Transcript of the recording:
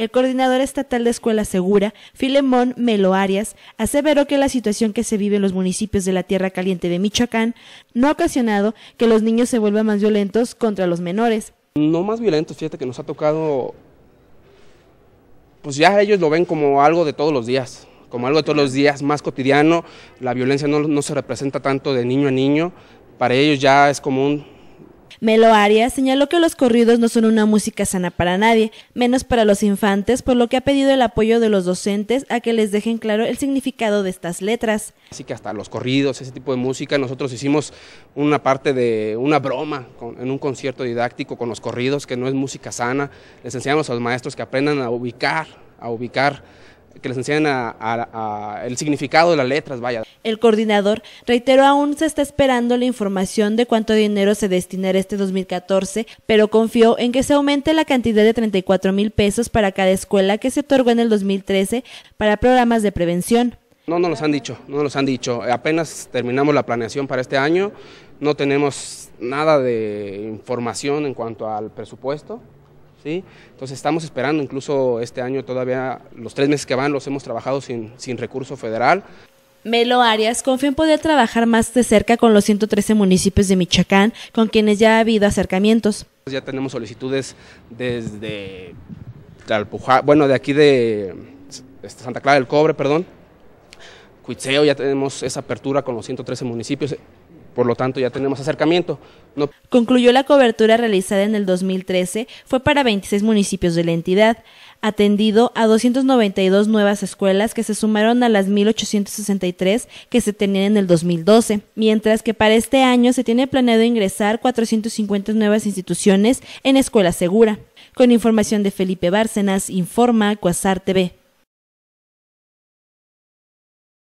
El coordinador estatal de Escuela Segura, Filemón Melo Arias, aseveró que la situación que se vive en los municipios de la Tierra Caliente de Michoacán no ha ocasionado que los niños se vuelvan más violentos contra los menores. No más violentos, fíjate que nos ha tocado, pues ya ellos lo ven como algo de todos los días, como algo de todos los días más cotidiano, la violencia no, se representa tanto de niño a niño, para ellos ya es común. Melo Arias señaló que los corridos no son una música sana para nadie, menos para los infantes, por lo que ha pedido el apoyo de los docentes a que les dejen claro el significado de estas letras. Así que hasta los corridos, ese tipo de música, nosotros hicimos una parte de una broma en un concierto didáctico con los corridos, que no es música sana. Les enseñamos a los maestros que aprendan a ubicar, a ubicar que les enseñen el significado de las letras, vaya. El coordinador reiteró aún se está esperando la información de cuánto dinero se destinará este 2014, pero confió en que se aumente la cantidad de 34 mil pesos para cada escuela que se otorgó en el 2013 para programas de prevención. No nos los han dicho, no los han dicho. Apenas terminamos la planeación para este año, no tenemos nada de información en cuanto al presupuesto. Entonces estamos esperando, incluso este año todavía los tres meses que van los hemos trabajado sin, recurso federal. Melo Arias confía en poder trabajar más de cerca con los 113 municipios de Michoacán, con quienes ya ha habido acercamientos. Ya tenemos solicitudes desde bueno, de aquí de este, Santa Clara del Cobre, perdón, Cuitseo, ya tenemos esa apertura con los 113 municipios por lo tanto ya tenemos acercamiento. Concluyó la cobertura realizada en el 2013, fue para 26 municipios de la entidad, atendido a 292 nuevas escuelas que se sumaron a las 1.863 que se tenían en el 2012, mientras que para este año se tiene planeado ingresar 450 nuevas instituciones en Escuela Segura. Con información de Felipe Bárcenas, informa Cuasar TV.